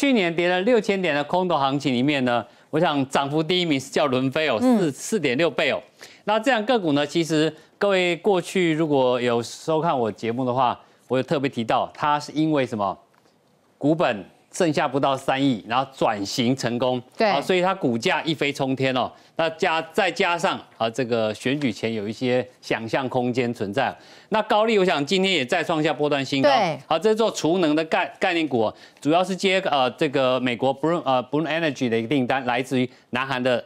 去年跌了六千点的空头行情里面呢，我想涨幅第一名是叫伦飞哦，四四点六倍哦。那这样个股呢，其实各位过去如果有收看我节目的话，我有特别提到，它是因为什么股本。剩下不到三亿，然后转型成功，对，所以它股价一飞冲天哦。那加再加上啊，这个选举前有一些想象空间存在。那高丽，我想今天也再创下波段新高。对，好，这是做储能的概概念股，主要是接呃这个美国 b r o o 呃 b r o o Energy 的一个订单，来自于南韩的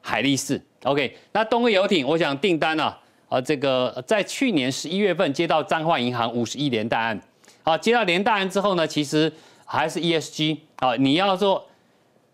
海力士。OK，那东威游艇，我想订单啊，啊，这个在去年十一月份接到彰化银行五十亿连带案，好，接到连带案之后呢，其实。还是 ESG 哦，你要做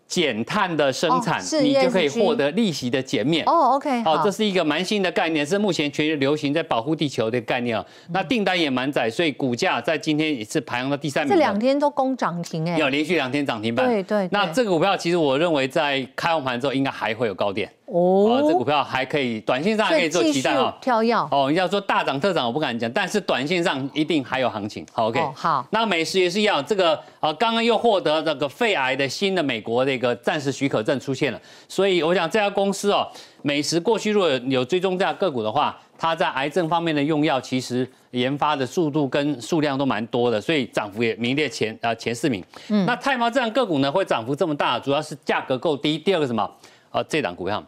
减碳的生产，你就可以获得利息的减免。哦，OK，好，这是一个蛮新的概念，是目前全球流行在保护地球的概念啊。那订单也蛮窄，所以股价在今天也是排行到第三名。这两天都攻涨停哎，有连续两天涨停板。对对。那这个股票其实我认为在开完盘之后应该还会有高点。哦，这股票还可以，短线上还可以做期待啊，跳药哦。你要说大涨特涨，我不敢讲，但是短线上一定还有行情。好，OK，好。那美食也是一样，这个啊，刚刚又获得这个肺癌的新的美国一个暂时许可证出现了，所以我想这家公司哦，美食过去如果有追踪这家个股的话，它在癌症方面的用药其实研发的速度跟数量都蛮多的，所以涨幅也名列前啊前四名。嗯，那泰茂这样个股呢，会涨幅这么大，主要是价格够低，第二个什么呃，这档股票。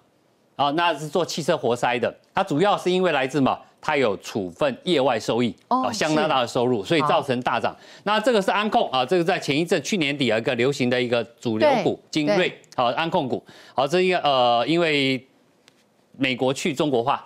啊，那是做汽车活塞的，它主要是因为来自嘛，它有处分业外收益，哦，相当大的收入，所以造成大涨。那这个是安控啊，这个在前一阵去年底有一个流行的一个主流股，精锐，好，安控股，好，这一个呃，因为美国去中国化，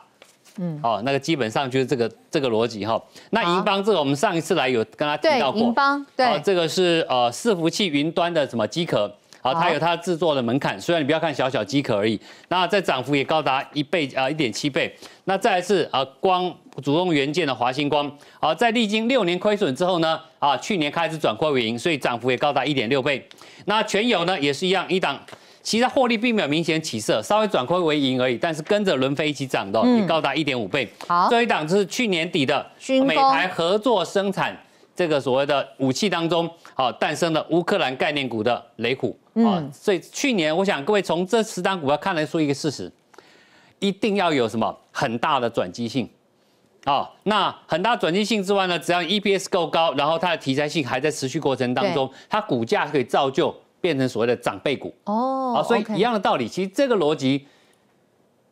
嗯，哦，那个基本上就是这个这个逻辑哈。那银邦这个我们上一次来有跟他提到过，银邦，对，这个是呃，伺服器云端的什么机壳。啊，它有它制作的门槛，虽然你不要看小小机壳而已，那在涨幅也高达一倍啊一点七倍。那再是啊光主动元件的华星光，啊在历经六年亏损之后呢，啊去年开始转亏为盈，所以涨幅也高达一点六倍。那全友呢也是一样，一档其实获利并没有明显起色，稍微转亏为盈而已，但是跟着轮飞一起涨的，也高达一点五倍。好，这一档就是去年底的美台合作生产。这个所谓的武器当中，好诞生了乌克兰概念股的雷虎啊，所以去年我想各位从这十档股票看来说一个事实，一定要有什么很大的转机性那很大转机性之外呢，只要 EPS 够高，然后它的题材性还在持续过程当中，它股价可以造就变成所谓的长辈股哦，所以一样的道理，其实这个逻辑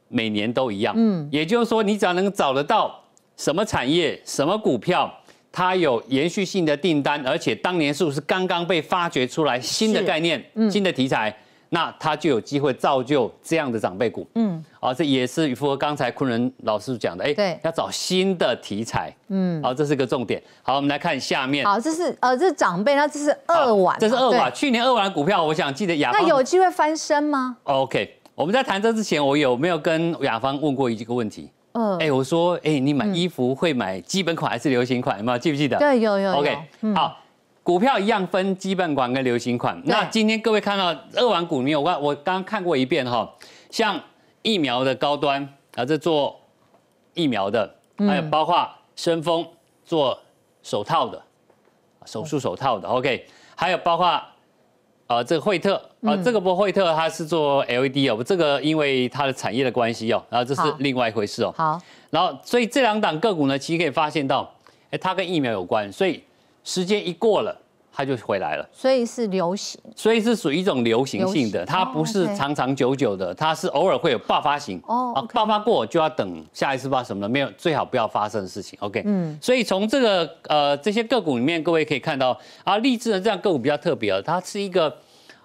每年都一样，嗯，也就是说你只要能找得到什么产业什么股票。它有延续性的订单，而且当年是不是刚刚被发掘出来新的概念、新的题材，那它就有机会造就这样的长辈股。嗯，好，这也是符合刚才昆仑老师讲的，哎，对，要找新的题材。嗯，好，这是个重点。好，我们来看下面。好，这是呃，这是长辈，那这是二晚。这是二晚，去年二晚股票，我想记得亚。那有机会翻身吗？OK，我们在谈这之前，我有没有跟亚芳问过一个问题？哎，我说，哎，你买衣服会买基本款还是流行款？有没有记不记得？对，有有。OK，好，股票一样分基本款跟流行款。那今天各位看到二王股，你有看？我刚刚看过一遍哈，像疫苗的高端，啊，这做疫苗的，还有包括申风做手套的，手术手套的。OK，还有包括。啊，这个惠特啊，这个不惠特，它是做 LED 哦，这个因为它的产业的关系哦，然后这是另外一回事哦。好，然后所以这两档个股呢，其实可以发现到，哎，它跟疫苗有关，所以时间一过了。它就回来了，所以是流行，所以是属于一种流行性的，它不是长长久久的，它是偶尔会有爆发型哦，爆发过就要等下一次爆发什么了，没有最好不要发生的事情。OK，嗯，所以从这个呃这些个股里面，各位可以看到啊，励智的这样个股比较特别哦，它是一个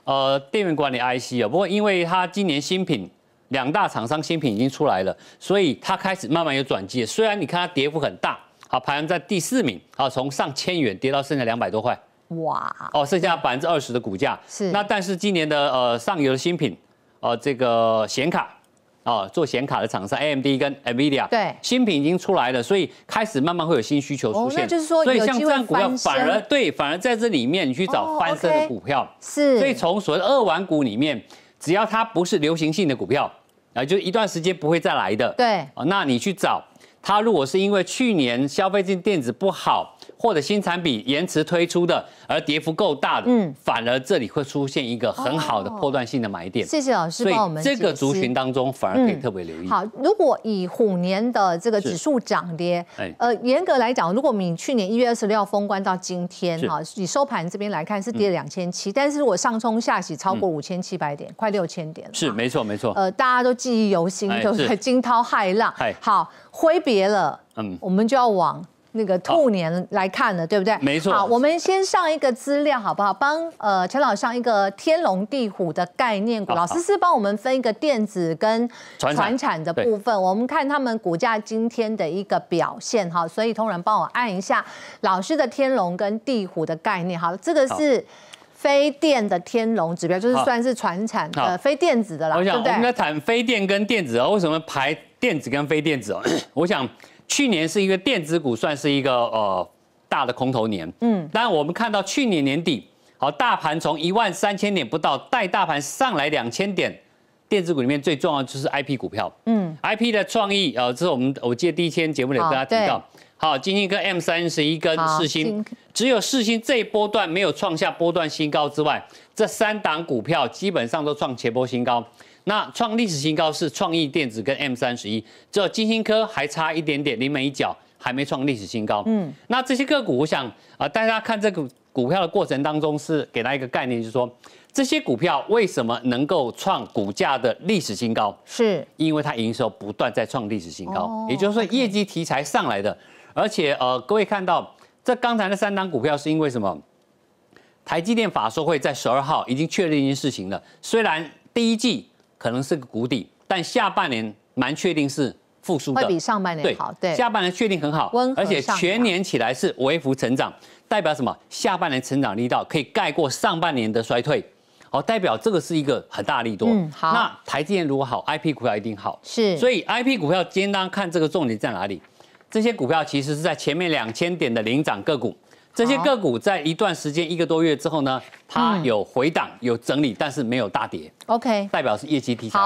呃电源管理 IC 啊，不过因为它今年新品两大厂商新品已经出来了，所以它开始慢慢有转机。虽然你看它跌幅很大，好，排行在第四名，好，从上千元跌到剩下两百多块。哇哦，剩下百分之二十的股价是那，但是今年的呃上游的新品，呃这个显卡啊，做显卡的厂商 A M D 跟 N V I D I A 对新品已经出来了，所以开始慢慢会有新需求出现。就是说，所以像这样股票反而对，反而在这里面你去找翻身的股票是。所以从所谓二玩股里面，只要它不是流行性的股票啊，就一段时间不会再来的。对那你去找它，如果是因为去年消费性电子不好。或者新产品延迟推出的，而跌幅够大的，嗯，反而这里会出现一个很好的破断性的买点。谢谢老师帮我们。这个族群当中反而可以特别留意。好，如果以虎年的这个指数涨跌，哎，呃，严格来讲，如果我们去年一月二十六封关到今天哈，以收盘这边来看是跌两千七，但是如果上冲下洗超过五千七百点，快六千点了。是没错没错。呃，大家都记忆犹新，对不对？惊涛骇浪。好，挥别了，嗯，我们就要往。那个兔年来看的，对不对？没错。好，我们先上一个资料好不好？帮呃陈老上一个天龙地虎的概念股。老师是帮我们分一个电子跟传产的部分。我们看他们股价今天的一个表现哈。所以同仁帮我按一下老师的天龙跟地虎的概念。好，这个是非电的天龙指标，就是算是传产呃非电子的了，对不对？我们在谈非电跟电子哦，为什么排电子跟非电子哦？我想。去年是一个电子股算是一个呃大的空头年，嗯，但我们看到去年年底，好大盘从一万三千点不到带大盘上来两千点，电子股里面最重要就是 I P 股票，嗯，I P 的创意啊，这是我们我记得第一天节目里跟大家提到，好今天跟 M 三十一跟四星，只有四星这一波段没有创下波段新高之外。这三档股票基本上都创前波新高，那创历史新高是创意电子跟 M 三十一，这金星科还差一点点门一脚还没创历史新高。嗯，那这些个股，我想啊，大家看这个股票的过程当中，是给大家一个概念，就是说这些股票为什么能够创股价的历史新高？是，因为它营收不断在创历史新高，也就是说业绩题材上来的，而且呃，各位看到这刚才那三档股票是因为什么？台积电法说会在十二号已经确认一件事情了，虽然第一季可能是个谷底，但下半年蛮确定是复苏的，比上半年好。对，下半年确定很好，而且全年起来是微幅成长，代表什么？下半年成长力道可以盖过上半年的衰退，好，代表这个是一个很大力多。嗯，好。那台积电如果好，IP 股票一定好。是，所以 IP 股票今天看这个重点在哪里？这些股票其实是在前面两千点的领涨个股。这些个股在一段时间，一个多月之后呢，它有回档、有整理，但是没有大跌。OK，代表是业绩提升。